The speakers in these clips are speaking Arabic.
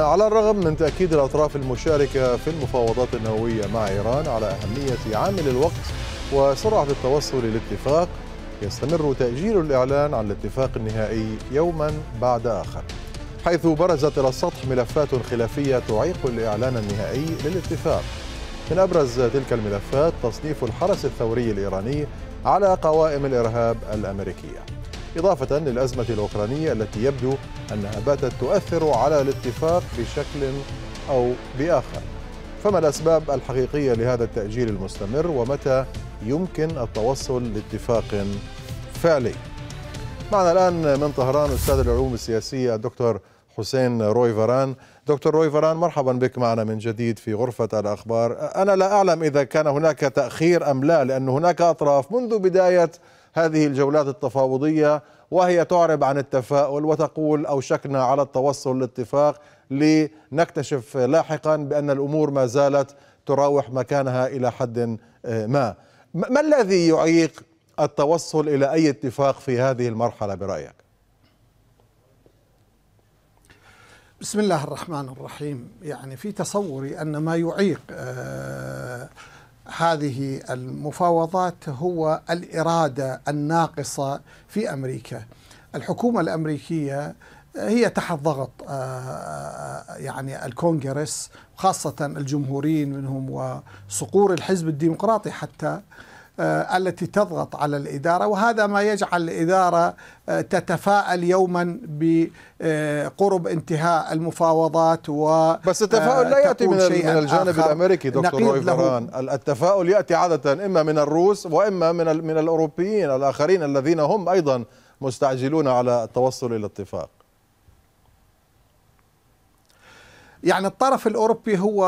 على الرغم من تأكيد الأطراف المشاركة في المفاوضات النووية مع إيران على أهمية عامل الوقت وسرعة التوصل للاتفاق يستمر تأجيل الإعلان عن الاتفاق النهائي يوما بعد آخر حيث برزت إلى السطح ملفات خلافية تعيق الإعلان النهائي للاتفاق من أبرز تلك الملفات تصنيف الحرس الثوري الإيراني على قوائم الإرهاب الأمريكية إضافة للأزمة الأوكرانية التي يبدو أنها باتت تؤثر على الاتفاق بشكل أو بآخر فما الأسباب الحقيقية لهذا التأجيل المستمر ومتى يمكن التوصل لاتفاق فعلي معنا الآن من طهران أستاذ العلوم السياسية الدكتور حسين روي فران دكتور روي فران مرحبا بك معنا من جديد في غرفة الأخبار أنا لا أعلم إذا كان هناك تأخير أم لا لأن هناك أطراف منذ بداية هذه الجولات التفاوضية وهي تعرب عن التفاؤل وتقول أوشكنا على التوصل لاتفاق لنكتشف لاحقا بأن الأمور ما زالت تراوح مكانها إلى حد ما ما الذي يعيق التوصل إلى أي اتفاق في هذه المرحلة برأيك؟ بسم الله الرحمن الرحيم يعني في تصوري أن ما يعيق آه هذه المفاوضات هو الاراده الناقصه في امريكا. الحكومه الامريكيه هي تحت ضغط آه، آه، يعني الكونغرس خاصه الجمهوريين منهم وصقور الحزب الديمقراطي حتى آه، التي تضغط على الإدارة وهذا ما يجعل الإدارة آه، تتفاءل يوما بقرب انتهاء المفاوضات و آه، بس التفاؤل لا يأتي من, من الجانب الأمريكي دكتور روي فران التفاؤل يأتي عادة إما من الروس وإما من, من الأوروبيين الآخرين الذين هم أيضا مستعجلون على التوصل إلى اتفاق يعني الطرف الأوروبي هو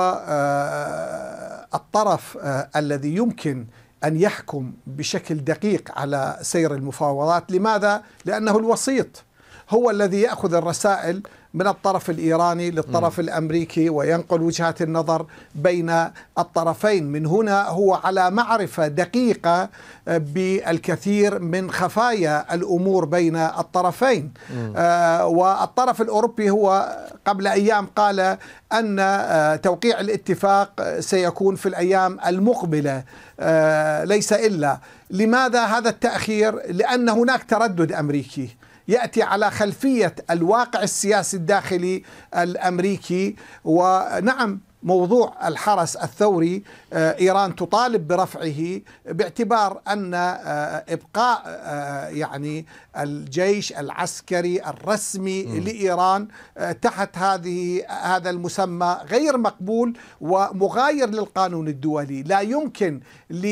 الطرف الذي يمكن أن يحكم بشكل دقيق على سير المفاوضات لماذا؟ لأنه الوسيط هو الذي يأخذ الرسائل من الطرف الإيراني للطرف م. الأمريكي وينقل وجهات النظر بين الطرفين من هنا هو على معرفة دقيقة آه، بالكثير من خفايا الأمور بين الطرفين آه، والطرف الأوروبي هو قبل أيام قال أن آه، توقيع الاتفاق سيكون في الأيام المقبلة ليس إلا لماذا هذا التأخير؟ لأن هناك تردد أمريكي ياتي على خلفيه الواقع السياسي الداخلي الامريكي ونعم موضوع الحرس الثوري آه، إيران تطالب برفعه باعتبار أن آه، إبقاء آه، يعني الجيش العسكري الرسمي م. لإيران تحت هذه هذا المسمى غير مقبول ومغاير للقانون الدولي لا يمكن ل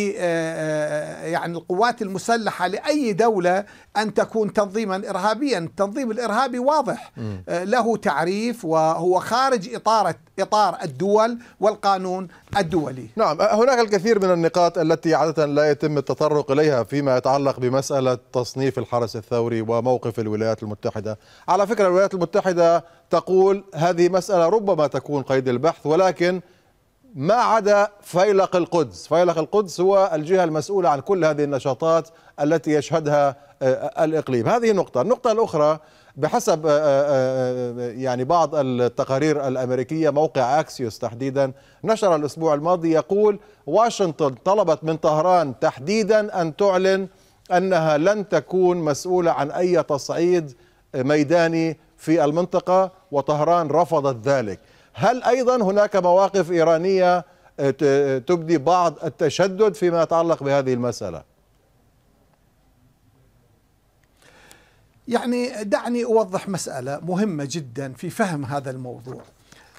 يعني القوات المسلحة لأي دولة أن تكون تنظيما إرهابيا التنظيم الإرهابي واضح م. له تعريف وهو خارج إطار إطار الدول الدول والقانون الدولي نعم هناك الكثير من النقاط التي عادة لا يتم التطرق إليها فيما يتعلق بمسألة تصنيف الحرس الثوري وموقف الولايات المتحدة على فكرة الولايات المتحدة تقول هذه مسألة ربما تكون قيد البحث ولكن ما عدا فيلق القدس فيلق القدس هو الجهة المسؤولة عن كل هذه النشاطات التي يشهدها آه، الإقليم هذه نقطة النقطة الأخرى بحسب آه، آه، يعني بعض التقارير الأمريكية موقع أكسيوس تحديدا نشر الأسبوع الماضي يقول واشنطن طلبت من طهران تحديدا أن تعلن أنها لن تكون مسؤولة عن أي تصعيد ميداني في المنطقة وطهران رفضت ذلك هل أيضا هناك مواقف إيرانية تبدي بعض التشدد فيما يتعلق بهذه المسألة؟ يعني دعني أوضح مسألة مهمة جدا في فهم هذا الموضوع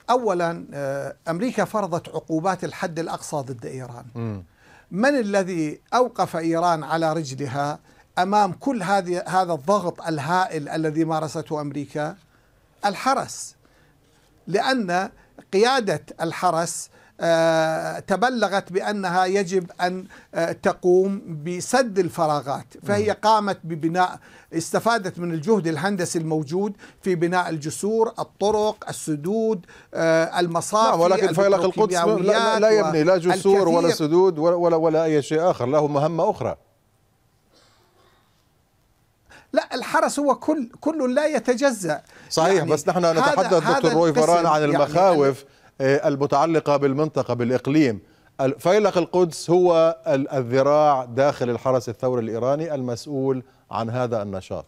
أولا آه، أمريكا فرضت عقوبات الحد الأقصى ضد إيران من الذي أوقف إيران على رجلها أمام كل هذه هذا الضغط الهائل الذي مارسته أمريكا الحرس لأن قيادة الحرس آه، تبلغت بأنها يجب أن آه، تقوم بسد الفراغات فهي قامت ببناء استفادت من الجهد الهندسي الموجود في بناء الجسور الطرق السدود آه، المصافي نعم، ولكن فيلق القدس لا, لا يبني لا جسور ولا سدود ولا, ولا أي شيء آخر له مهمة أخرى لا الحرس هو كل كل لا يتجزا صحيح يعني بس نحن نتحدث دكتور روي فران عن يعني المخاوف يعني آه، المتعلقة بالمنطقة بالإقليم فيلق القدس هو الذراع داخل الحرس الثوري الإيراني المسؤول عن هذا النشاط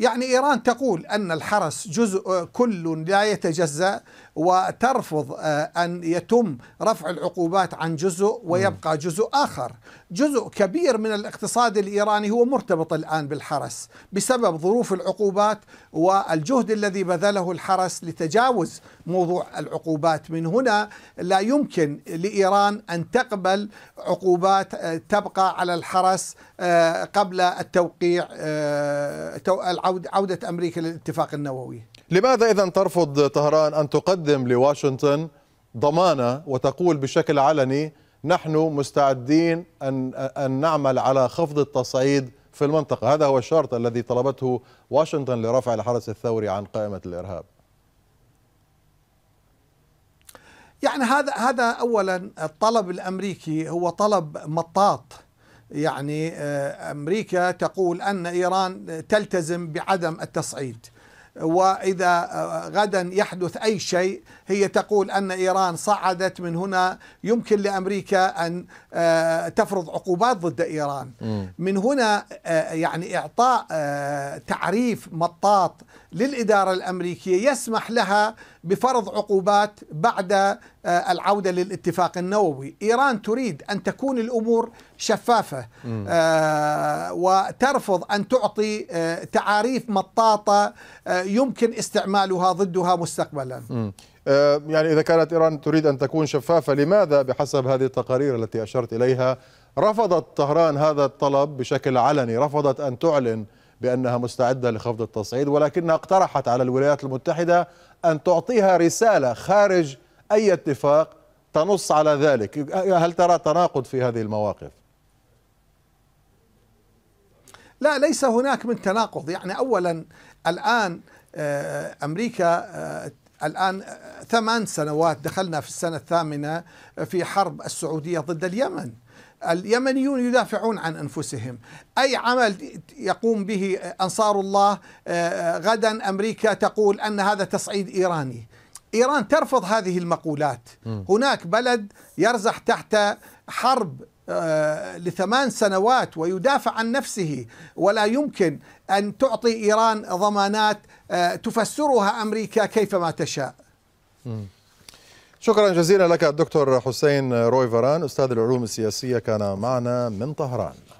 يعني إيران تقول أن الحرس جزء كل لا يتجزأ وترفض آه، أن يتم رفع العقوبات عن جزء ويبقى جزء آخر جزء كبير من الاقتصاد الإيراني هو مرتبط الآن بالحرس بسبب ظروف العقوبات والجهد الذي بذله الحرس لتجاوز موضوع العقوبات من هنا لا يمكن لإيران أن تقبل عقوبات آه، تبقى على الحرس آه، قبل التوقيع عودة أمريكا للاتفاق النووي لماذا إذا ترفض طهران أن تقدم لواشنطن ضمانة وتقول بشكل علني نحن مستعدين أن, أن نعمل على خفض التصعيد في المنطقة هذا هو الشرط الذي طلبته واشنطن لرفع الحرس الثوري عن قائمة الإرهاب يعني هذا هذا اولا الطلب الامريكي هو طلب مطاط يعني آه، أمريكا تقول أن إيران تلتزم بعدم التصعيد وإذا آه، غدا يحدث أي شيء هي تقول أن إيران صعدت من هنا يمكن لأمريكا أن آه، تفرض عقوبات ضد إيران من هنا يعني إعطاء تعريف مطاط للإدارة الأمريكية يسمح لها بفرض عقوبات بعد آه، العودة للاتفاق النووي إيران تريد أن تكون الأمور شفافة آه، وترفض أن تعطي آه، تعاريف مطاطة يمكن استعمالها ضدها مستقبلا يعني إذا كانت إيران تريد أن تكون شفافة لماذا بحسب هذه التقارير التي أشرت إليها رفضت طهران هذا الطلب بشكل علني رفضت أن تعلن بأنها مستعدة لخفض التصعيد ولكنها اقترحت على الولايات المتحدة أن تعطيها رسالة خارج أي اتفاق تنص على ذلك هل ترى تناقض في هذه المواقف لا ليس هناك من تناقض يعني أولا الآن آه، أمريكا آه، الآن آه، ثمان سنوات دخلنا في السنة الثامنة في حرب السعودية ضد اليمن اليمنيون يدافعون عن انفسهم، اي عمل يقوم به انصار الله آه، غدا امريكا تقول ان هذا تصعيد ايراني. ايران ترفض هذه المقولات. هناك بلد يرزح تحت حرب آه، لثمان سنوات ويدافع عن نفسه ولا يمكن ان تعطي ايران ضمانات آه، تفسرها امريكا كيفما تشاء. شكرا جزيلا لك الدكتور حسين رويفران أستاذ العلوم السياسية كان معنا من طهران